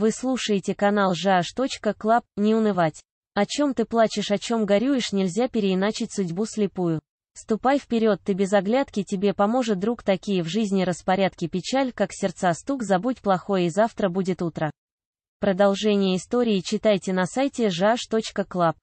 Вы слушаете канал жаш.клаб, не унывать. О чем ты плачешь, о чем горюешь, нельзя переиначить судьбу слепую. Ступай вперед, ты без оглядки, тебе поможет друг такие в жизни распорядки печаль, как сердца стук, забудь плохое и завтра будет утро. Продолжение истории читайте на сайте жаш.клаб.